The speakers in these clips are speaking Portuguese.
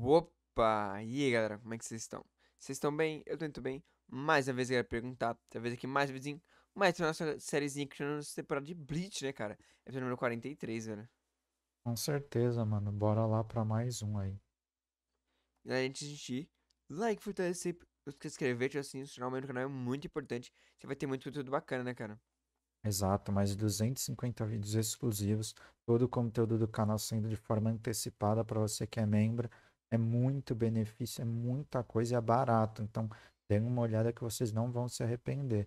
Opa! E aí galera, como é que vocês estão? Vocês estão bem? Eu tô indo bem. Mais uma vez eu quero perguntar, talvez aqui mais um vizinho, mais uma nossa sériezinha que chama nossa temporada de Bleach, né cara? É o número 43, velho. Com certeza, mano. Bora lá pra mais um aí. E aí, antes de ir, like, fortalecer, se inscrever, se assinar o é meu canal é muito importante. Você vai ter muito conteúdo bacana, né cara? Exato, mais de 250 vídeos exclusivos, todo o conteúdo do canal sendo de forma antecipada para você que é membro. É muito benefício, é muita coisa e é barato. Então, dê uma olhada que vocês não vão se arrepender.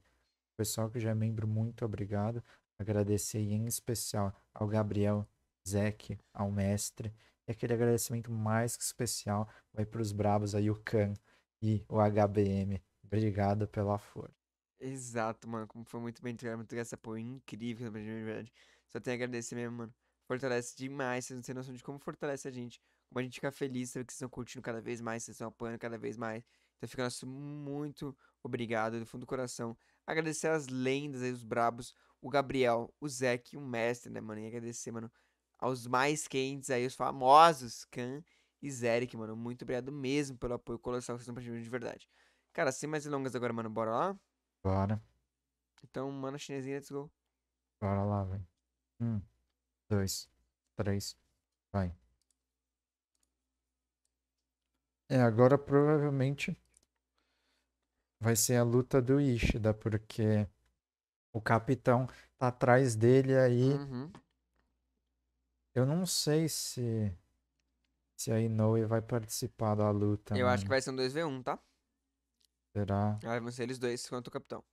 Pessoal que já é membro, muito obrigado. Agradecer em especial ao Gabriel, Zeke, ao mestre. E aquele agradecimento mais que especial vai para os bravos aí, o Can e o HBM. Obrigado pela força. Exato, mano. Como foi muito bem entregado, muito essa apoio incrível, de verdade. Só tenho a agradecer mesmo, mano. Fortalece demais, vocês não têm noção de como fortalece a gente. Como a gente fica feliz, sabe que vocês estão curtindo cada vez mais, vocês estão apoiando cada vez mais. Então fica nosso muito obrigado do fundo do coração. Agradecer as lendas aí, os brabos, o Gabriel, o Zeke o é Mestre, né, mano? E agradecer, mano, aos mais quentes aí, os famosos, Khan e Zeric, mano. Muito obrigado mesmo pelo apoio colossal que vocês estão prestando de verdade. Cara, sem mais delongas agora, mano, bora lá? Bora. Então, mano chinesinha, let's go. Bora lá, velho. Um, dois, três, vai. É, agora provavelmente vai ser a luta do Ishida, porque o capitão tá atrás dele aí. Uhum. Eu não sei se se a Inoue vai participar da luta. Eu mano. acho que vai ser um 2v1, tá? Será? Ah, vão ser eles dois quanto o capitão.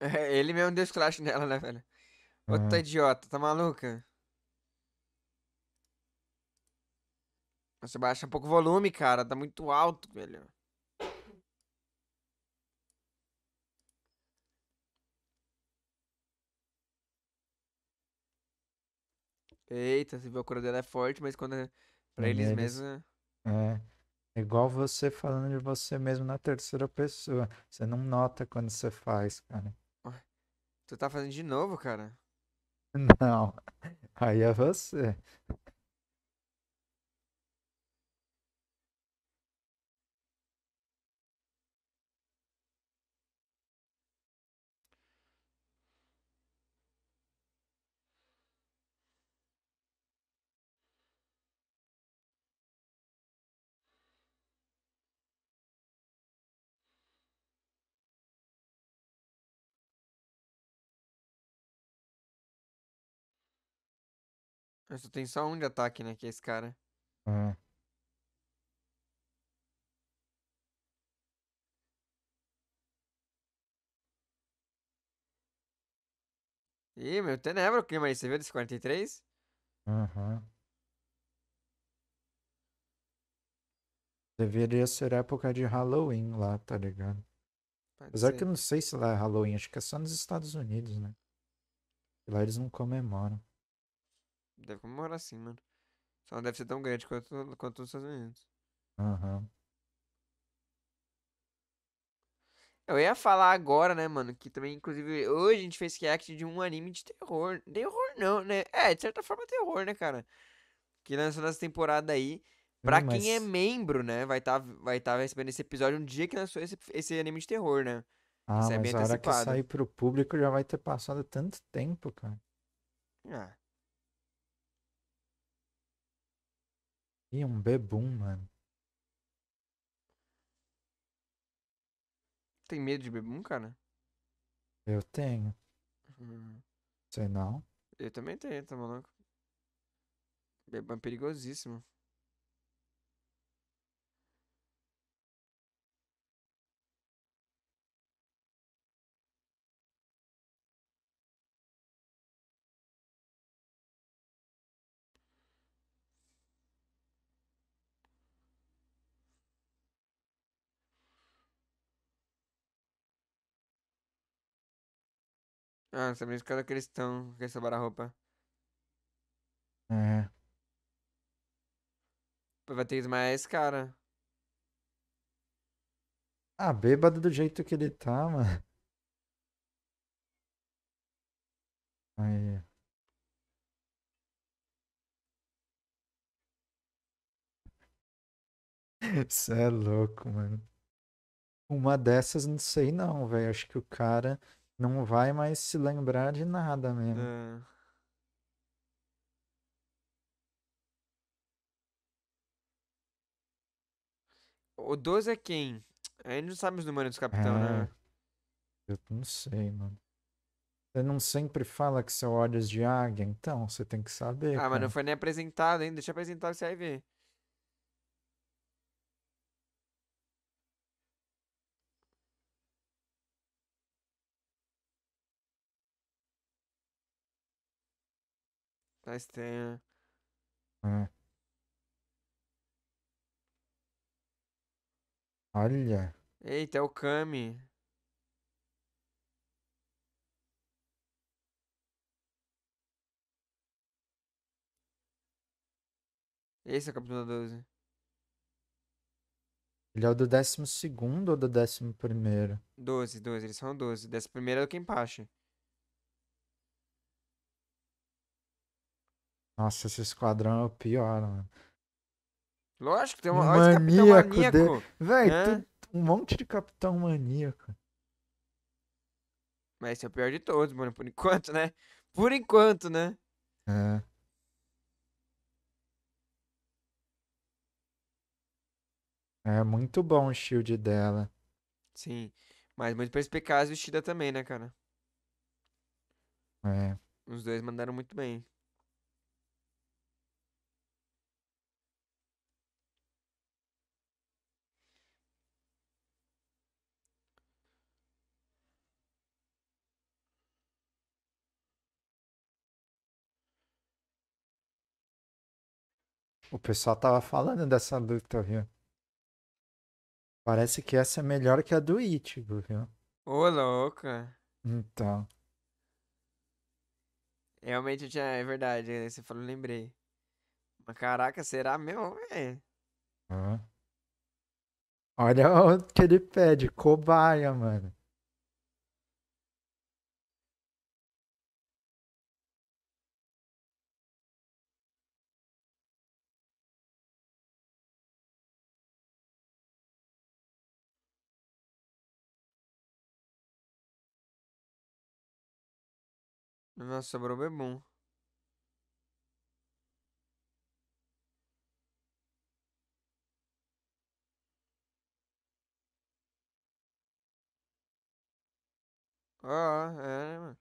É, ele mesmo deu Crash nela, né, velho? Outro tá é. idiota, tá maluca? Você baixa pouco volume, cara. Tá muito alto, velho. Eita, você viu, a cura dela é forte, mas quando é pra e eles, eles mesmos... Né? É, igual você falando de você mesmo na terceira pessoa. Você não nota quando você faz, cara. Tu tá fazendo de novo, cara? Não, aí é você. Mas tu tem só um de ataque, né? Que é esse cara. É. Ih, meu, tenebra o clima aí. Você viu desse 43? Aham. Uhum. Deveria ser época de Halloween lá, tá ligado? Pode Apesar ser. que eu não sei se lá é Halloween, acho que é só nos Estados Unidos, né? E lá eles não comemoram. Deve comemorar sim, mano. Só não deve ser tão grande quanto, quanto os Estados Unidos. Uhum. Eu ia falar agora, né, mano, que também, inclusive, hoje a gente fez react de um anime de terror. Terror não, né? É, de certa forma terror, né, cara? Que lançou nessa temporada aí. Pra mas... quem é membro, né, vai estar tá, vai tá recebendo esse episódio um dia que lançou esse, esse anime de terror, né? Ah, Isso é mas é bem a hora que sair pro público já vai ter passado tanto tempo, cara. Ah. Ih, um bebum, mano. Tem medo de bebum, cara? Eu tenho. Sei uhum. não. Eu também tenho, tá maluco? Bebum é perigosíssimo. Ah, essa música era cristão, que a roupa. É. é. Vai ter que esmaiar esse cara. Ah, bêbado do jeito que ele tá, mano. Aí. Você é louco, mano. Uma dessas, não sei não, velho. Acho que o cara não vai mais se lembrar de nada mesmo. É. O 12 é quem? A gente não sabe os números do capitão, né? é. né? Eu não sei, mano. Você não sempre fala que são olhos é de águia, então você tem que saber. Ah, cara. mas não foi nem apresentado ainda. Deixa eu apresentar, você vai ver. Tá estranho. É. Olha. Eita, é o Kami. Esse é o capítulo 12. Ele é o do décimo segundo ou do décimo primeiro? 12, 12. Eles são 12. Décimo primeiro é o Kenpachi. Nossa, esse esquadrão é o pior, mano. Lógico, tem uma maníaco. Capitão maníaco. De... Véi, é? tem um monte de capitão maníaco. Mas esse é o pior de todos, mano, por enquanto, né? Por enquanto, né? É. É muito bom o shield dela. Sim. Mas muito perspicaz vestida também, né, cara? É. Os dois mandaram muito bem. O pessoal tava falando dessa luta, viu? Parece que essa é melhor que a do Ichigo, viu? Ô, louca. Então. Realmente eu tinha. É verdade, né, você falou, lembrei. Mas caraca, será mesmo, velho? Olha o que ele pede, cobaia, mano. Nossa, sobrou é bom. Ah, é, né, mano?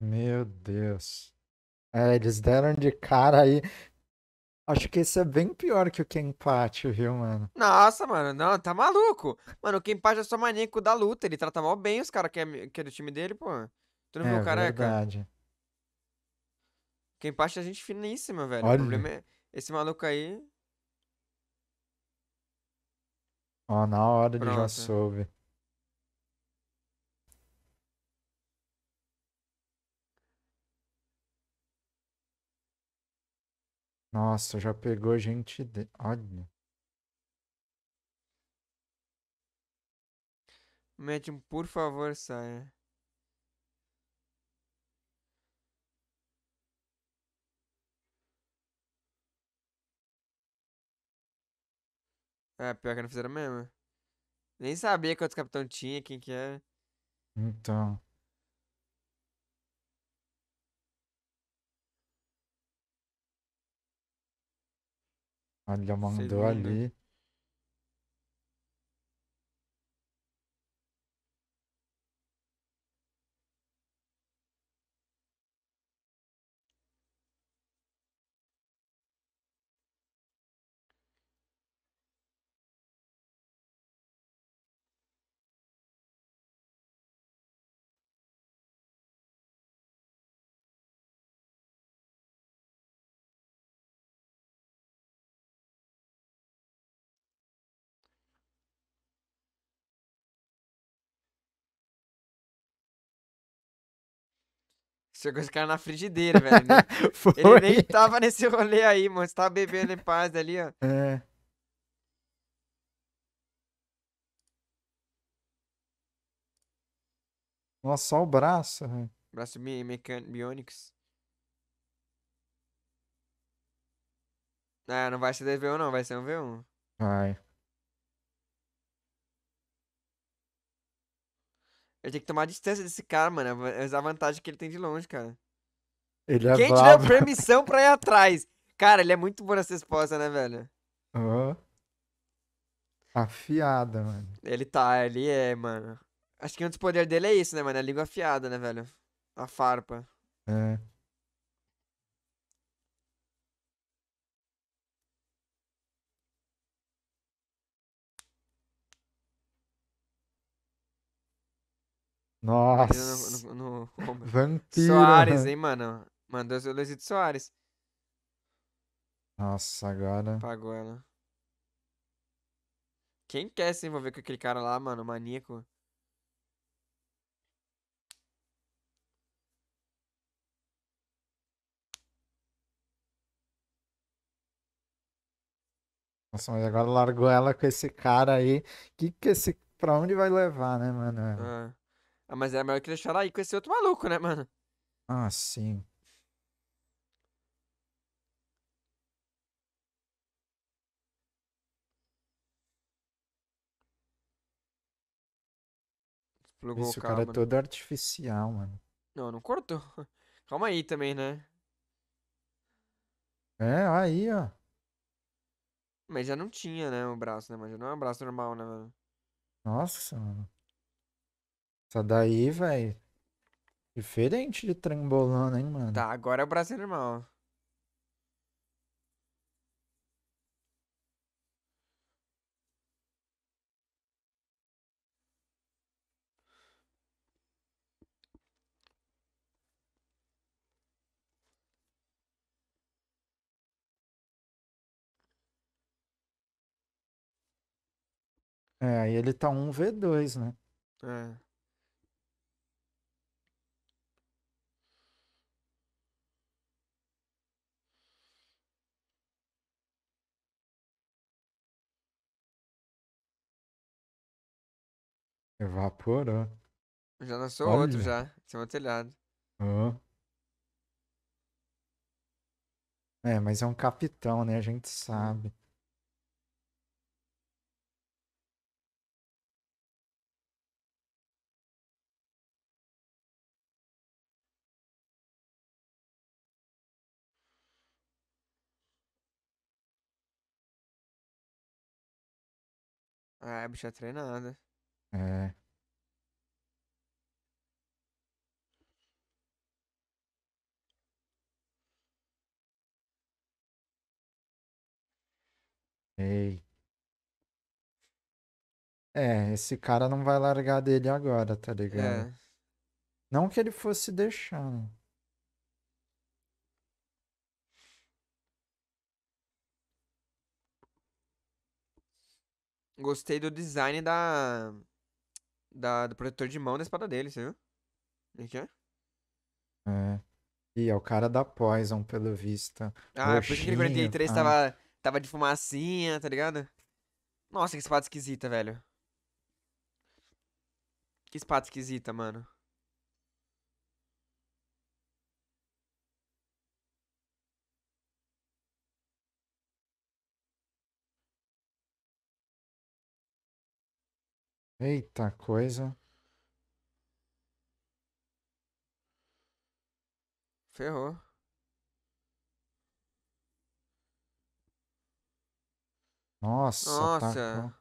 Meu Deus. É, eles deram de cara aí. Acho que esse é bem pior que o Kenpachi, viu, mano? Nossa, mano, não, tá maluco. Mano, o Kenpachi é só maníaco da luta, ele trata mal bem os caras que, é, que é do time dele, pô. Tu não é, viu o careca? verdade. Kenpachi é gente finíssima, velho. Olha. O problema é esse maluco aí. Ó, na hora ele já soube. Nossa, já pegou gente. De... Olha. Mete um por favor, saia. É, pior que não fizeram mesmo. Nem sabia quantos capitão tinha, quem que era. Então. Andiamo a de lui Chegou esse cara na frigideira, velho. Né? ele nem tava nesse rolê aí, mano. Você tava bebendo em paz ali, ó. É. Nossa, só o braço. velho. Braço bi mecan bionics. Ah, não vai ser dv 1 não, vai ser um v 1 Vai. Eu tenho que tomar distância desse cara, mano. É, é a vantagem que ele tem de longe, cara. Ele é Quem te deu permissão pra ir atrás? Cara, ele é muito bom nessa resposta, né, velho? Uhum. Afiada, mano. Ele tá, ele é, mano. Acho que um dos poderes dele é isso, né, mano? É a língua afiada, né, velho? A farpa. É. Nossa. No, no, no, no... Vampiro. Soares, hein, mano. Mandou o Luizito Soares. Nossa, agora. Pagou ela. Quem quer se envolver com aquele cara lá, mano? Maníaco. Nossa, mas agora largou ela com esse cara aí. Que que esse. Pra onde vai levar, né, mano? Ah. Ah, mas era melhor que deixar ela aí com esse outro maluco, né, mano? Ah, sim. Plugou Esse o cara é né? todo artificial, mano. Não, não cortou. Calma aí também, né? É, aí, ó. Mas já não tinha, né, o braço, né, mano? Já não é um braço normal, né, mano? Nossa, mano. Essa daí, velho. Diferente de trembolando, hein, mano? Tá, agora é o Brasil, irmão. É, aí ele tá 1v2, né? É. Evaporou. Já nasceu Olha. outro já, em cima do telhado. Oh. É, mas é um capitão, né? A gente sabe. Ah, bicha é treinada. É. Ei. É, esse cara não vai largar dele agora, tá ligado? É. Não que ele fosse deixar, Gostei do design da da, do protetor de mão da espada dele, você viu? Ele é que é? É. E é o cara da Poison, pelo visto. Ah, por isso que ele 43 tá. tava, tava de fumacinha, tá ligado? Nossa, que espada esquisita, velho. Que espada esquisita, mano. Eita coisa. Ferrou. Nossa, Nossa.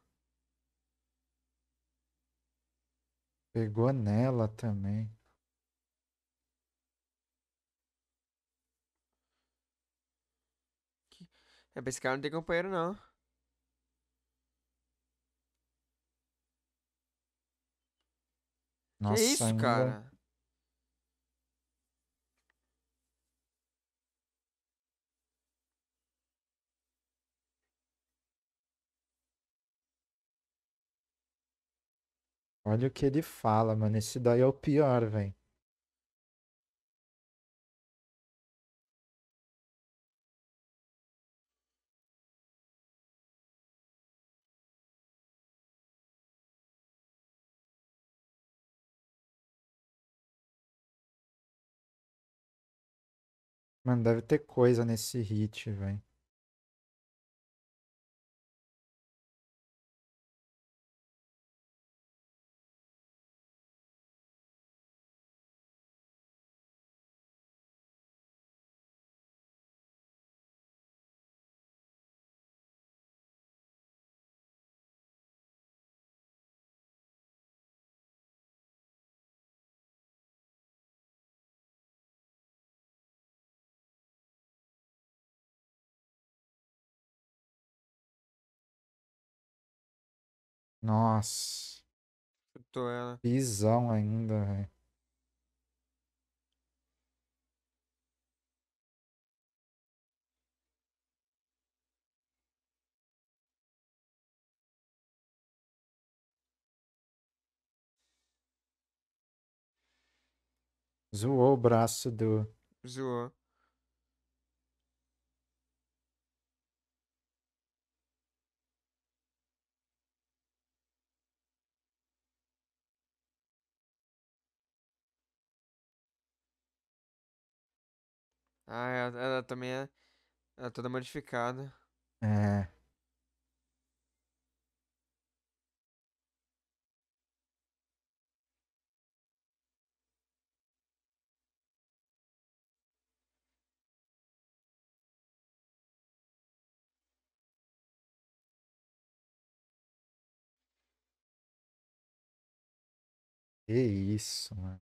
Pegou nela também. É, esse cara não tem companheiro, não. Nossa, que isso, ainda... cara? Olha o que ele fala, mano. Esse daí é o pior, velho. Mano, deve ter coisa nesse hit, velho. Nossa. Chutou ela. Pisão ainda, velho. Zoou o braço do. Zoou. Ah, é, ela, ela também é, é toda modificada. É. É isso, mano.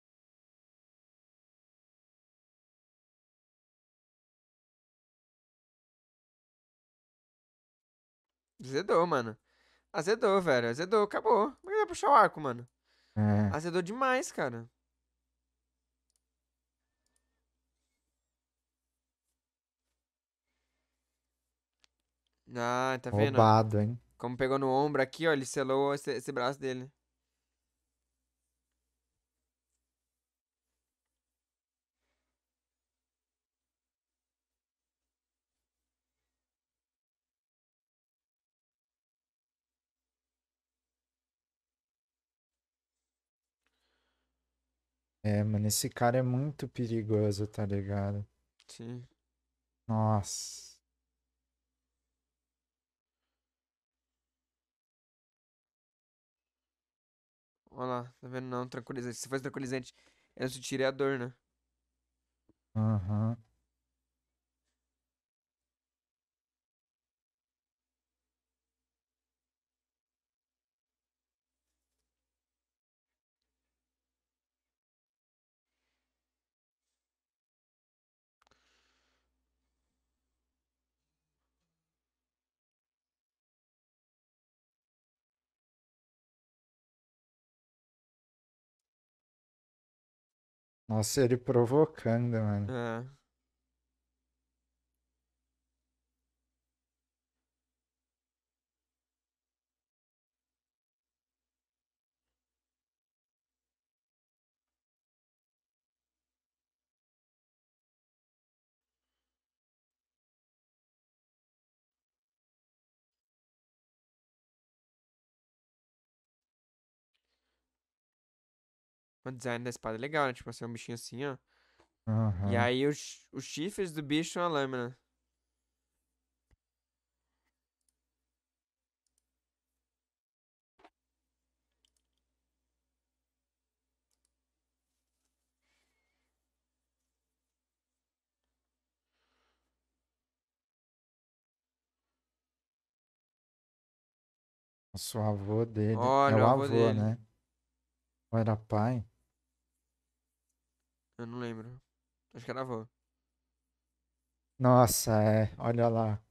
Azedou, mano. Azedou, velho. Azedou, acabou. Como é que vai puxar o arco, mano? É. Azedou demais, cara. Ah, tá vendo? Roubado, hein? Como pegou no ombro aqui, ó, ele selou esse, esse braço dele. É, mano, esse cara é muito perigoso, tá ligado? Sim. Nossa. Olha lá, tá vendo? Não, tranquilizante. Se fosse tranquilizante, eu se tirei a dor, né? Aham. Uhum. Nossa, ele provocando, mano. É. um design da espada é legal, né? Tipo assim, um bichinho assim, ó. Uhum. E aí os, os chifres do bicho é uma lâmina. Nossa, o avô dele. É Olha, é o, avô, avô né? Ou era pai? Eu não lembro. Acho que era a avó. Nossa, é. Olha lá.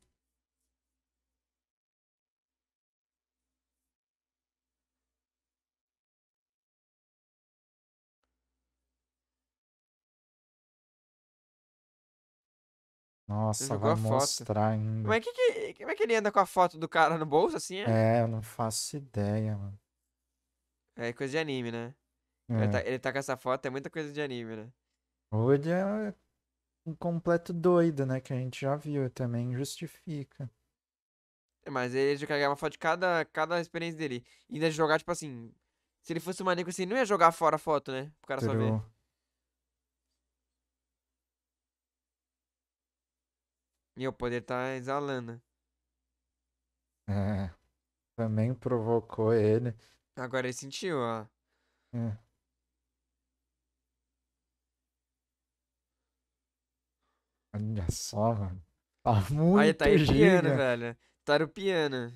Nossa, vai mostrar ainda. como é que, como é que ele anda com a foto do cara no bolso, assim? É, é eu não faço ideia, mano. É coisa de anime, né? É. Ele, tá, é. ele, tá, com essa foto, é muita coisa de anime, né? Ou ele é um completo doido, né? Que a gente já viu também, justifica. Mas ele já uma foto de cada, cada experiência dele. E ainda de jogar, tipo assim. Se ele fosse um maníaco assim, não ia jogar fora a foto, né? O cara True. só ver. E o poder tá exalando. É. Também provocou ele. Agora ele sentiu, ó. É. Olha só, mano. Tá muito Aí tá aí piano, velho. Tá no piano.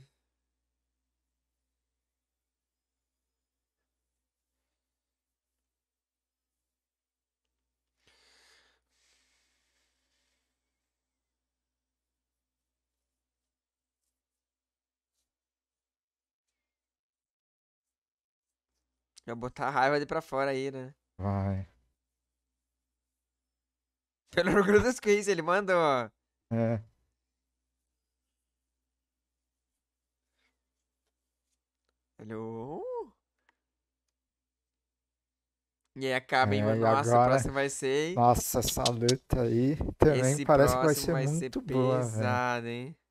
Vai botar a raiva de pra fora aí, né? Vai. Pelo menos que isso, ele manda. É. Eh. Alô? E aí acaba, hein, eh, é, mano? Nossa, agora... a próxima vai ser. Nossa, essa luta aí também Esse parece que vai ser vai muito ser boa. Pesado, hein? ¿eh?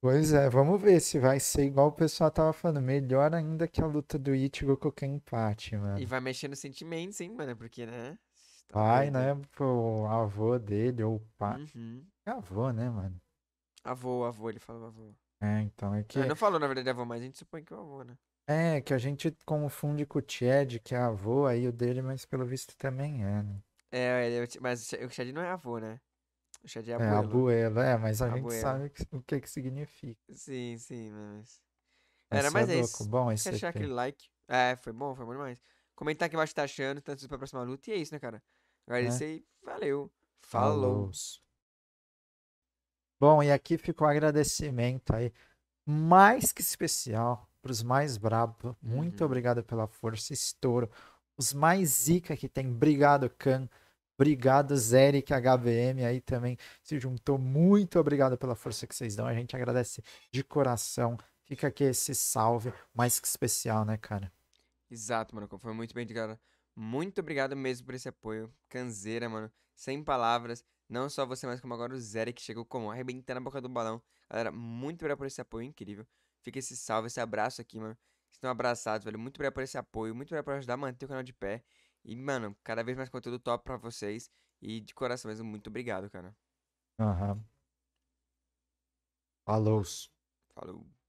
Pois é, vamos ver se vai ser igual o pessoal tava falando. Melhor ainda que a luta do Ichigo com o empate, mano. E vai mexer nos sentimentos, hein, mano? Porque, né? pai, uhum. né? Pro avô dele, ou o pai. Uhum. É avô, né, mano? Avô, avô, ele falou avô. É, então é que. Ele não falou, na verdade, avô, mas a gente supõe que é o avô, né? É, que a gente confunde com o Chad, que é avô, aí o dele, mas pelo visto também é, né? É, é mas o Chad não é avô, né? O Chad é, é abuelo. É, abuelo, é, mas a abuelo. gente sabe o que que significa. Sim, sim, mas... Era mais é, é isso. Bom esse achar aquele like. É, foi bom, foi bom demais. Comentar o que você tá achando, tanto para a próxima luta. E é isso, né, cara? Agradecer né? e valeu. Falou. Bom, e aqui ficou o agradecimento aí, mais que especial para os mais brabos. Muito uhum. obrigado pela força, estouro. Os mais zica que tem, obrigado, Can. Obrigado, Zeric é HVM aí também se juntou. Muito obrigado pela força que vocês dão. A gente agradece de coração. Fica aqui esse salve mais que especial, né, cara? Exato, mano. Foi muito bem, cara. Muito obrigado mesmo por esse apoio. canzeira mano. Sem palavras. Não só você, mas como agora o Zé que chegou como arrebentando a boca do balão. Galera, muito obrigado por esse apoio incrível. Fica esse salve, esse abraço aqui, mano. Vocês estão abraçados, velho. Muito obrigado por esse apoio. Muito obrigado por ajudar a manter o canal de pé. E, mano, cada vez mais conteúdo top pra vocês. E de coração mesmo, muito obrigado, cara. Aham. Uhum. Falou. Falou.